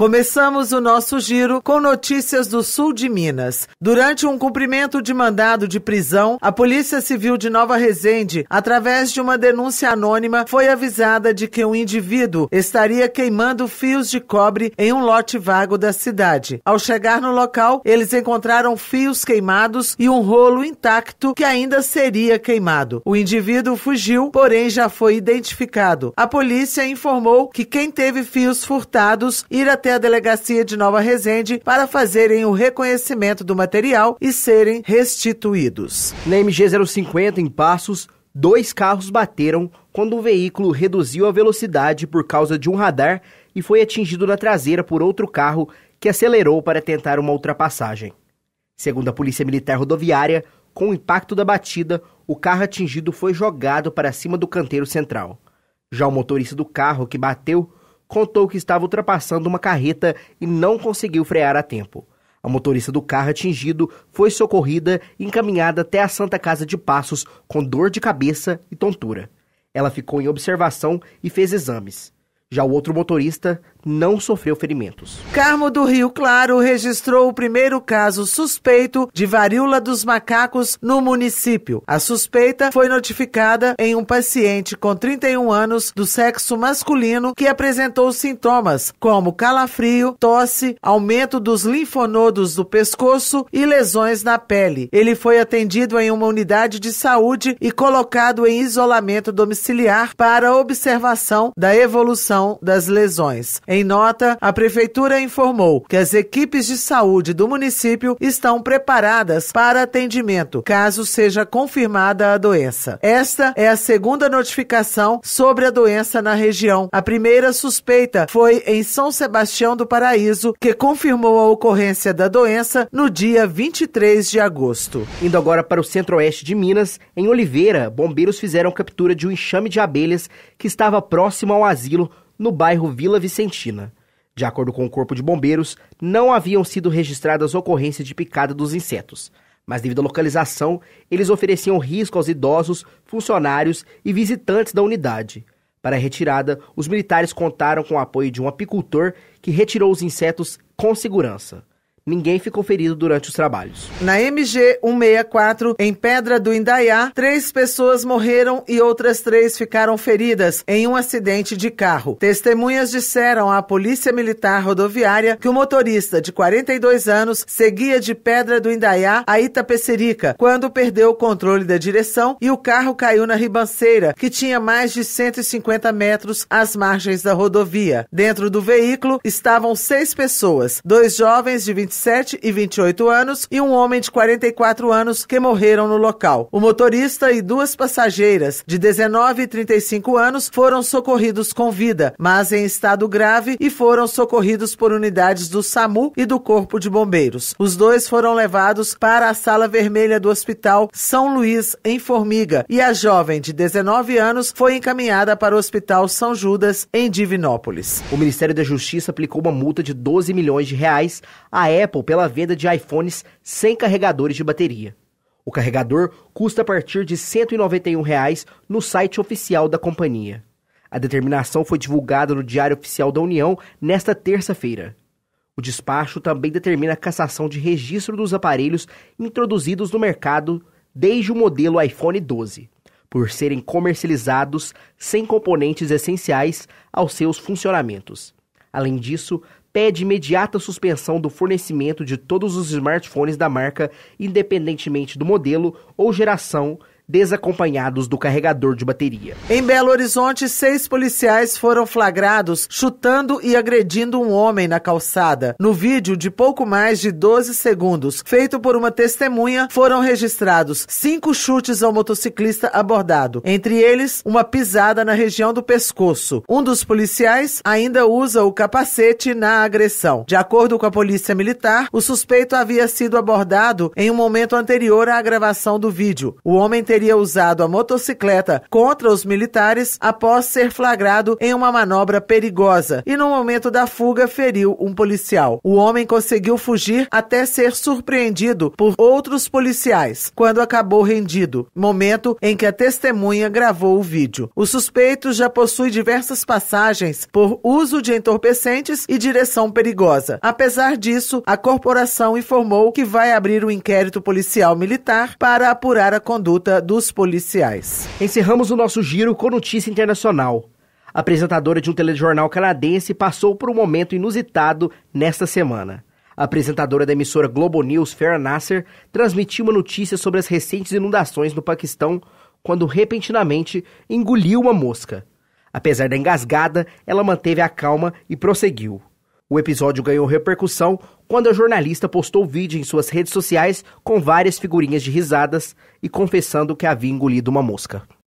Começamos o nosso giro com notícias do sul de Minas. Durante um cumprimento de mandado de prisão, a Polícia Civil de Nova Resende, através de uma denúncia anônima, foi avisada de que um indivíduo estaria queimando fios de cobre em um lote vago da cidade. Ao chegar no local, eles encontraram fios queimados e um rolo intacto que ainda seria queimado. O indivíduo fugiu, porém já foi identificado. A polícia informou que quem teve fios furtados irá ter até a delegacia de Nova Resende para fazerem o reconhecimento do material e serem restituídos. Na MG 050, em Passos, dois carros bateram quando o veículo reduziu a velocidade por causa de um radar e foi atingido na traseira por outro carro que acelerou para tentar uma ultrapassagem. Segundo a Polícia Militar Rodoviária, com o impacto da batida, o carro atingido foi jogado para cima do canteiro central. Já o motorista do carro que bateu contou que estava ultrapassando uma carreta e não conseguiu frear a tempo. A motorista do carro atingido foi socorrida e encaminhada até a Santa Casa de Passos com dor de cabeça e tontura. Ela ficou em observação e fez exames. Já o outro motorista não sofreu ferimentos. Carmo do Rio Claro registrou o primeiro caso suspeito de varíola dos macacos no município. A suspeita foi notificada em um paciente com 31 anos do sexo masculino que apresentou sintomas como calafrio, tosse, aumento dos linfonodos do pescoço e lesões na pele. Ele foi atendido em uma unidade de saúde e colocado em isolamento domiciliar para observação da evolução das lesões. Em nota, a Prefeitura informou que as equipes de saúde do município estão preparadas para atendimento, caso seja confirmada a doença. Esta é a segunda notificação sobre a doença na região. A primeira suspeita foi em São Sebastião do Paraíso, que confirmou a ocorrência da doença no dia 23 de agosto. Indo agora para o centro-oeste de Minas, em Oliveira, bombeiros fizeram captura de um enxame de abelhas que estava próximo ao asilo no bairro Vila Vicentina. De acordo com o Corpo de Bombeiros, não haviam sido registradas ocorrências de picada dos insetos, mas devido à localização, eles ofereciam risco aos idosos, funcionários e visitantes da unidade. Para a retirada, os militares contaram com o apoio de um apicultor que retirou os insetos com segurança. Ninguém ficou ferido durante os trabalhos. Na MG 164, em Pedra do Indaiá, três pessoas morreram e outras três ficaram feridas em um acidente de carro. Testemunhas disseram à Polícia Militar Rodoviária que o motorista, de 42 anos, seguia de Pedra do Indaiá a Itapecerica, quando perdeu o controle da direção e o carro caiu na ribanceira, que tinha mais de 150 metros às margens da rodovia. Dentro do veículo estavam seis pessoas, dois jovens de 25 27 e 28 anos e um homem de 44 anos que morreram no local. O motorista e duas passageiras de 19 e 35 anos foram socorridos com vida, mas em estado grave e foram socorridos por unidades do SAMU e do Corpo de Bombeiros. Os dois foram levados para a sala vermelha do Hospital São Luís em Formiga e a jovem de 19 anos foi encaminhada para o Hospital São Judas em Divinópolis. O Ministério da Justiça aplicou uma multa de 12 milhões de reais à época Apple pela venda de iPhones sem carregadores de bateria. O carregador custa a partir de R$ 191 reais no site oficial da companhia. A determinação foi divulgada no Diário Oficial da União nesta terça-feira. O despacho também determina a cassação de registro dos aparelhos introduzidos no mercado desde o modelo iPhone 12, por serem comercializados sem componentes essenciais aos seus funcionamentos. Além disso, pede imediata suspensão do fornecimento de todos os smartphones da marca, independentemente do modelo ou geração desacompanhados do carregador de bateria. Em Belo Horizonte, seis policiais foram flagrados chutando e agredindo um homem na calçada. No vídeo de pouco mais de 12 segundos, feito por uma testemunha, foram registrados cinco chutes ao motociclista abordado, entre eles uma pisada na região do pescoço. Um dos policiais ainda usa o capacete na agressão. De acordo com a polícia militar, o suspeito havia sido abordado em um momento anterior à gravação do vídeo. O homem teria teria usado a motocicleta contra os militares após ser flagrado em uma manobra perigosa e, no momento da fuga, feriu um policial. O homem conseguiu fugir até ser surpreendido por outros policiais, quando acabou rendido, momento em que a testemunha gravou o vídeo. O suspeito já possui diversas passagens por uso de entorpecentes e direção perigosa. Apesar disso, a corporação informou que vai abrir um inquérito policial militar para apurar a conduta do dos policiais. Encerramos o nosso giro com notícia internacional. A apresentadora de um telejornal canadense passou por um momento inusitado nesta semana. A apresentadora da emissora Globo News, Farah Nasser, transmitiu uma notícia sobre as recentes inundações no Paquistão quando repentinamente engoliu uma mosca. Apesar da engasgada, ela manteve a calma e prosseguiu. O episódio ganhou repercussão quando a jornalista postou vídeo em suas redes sociais com várias figurinhas de risadas e confessando que havia engolido uma mosca.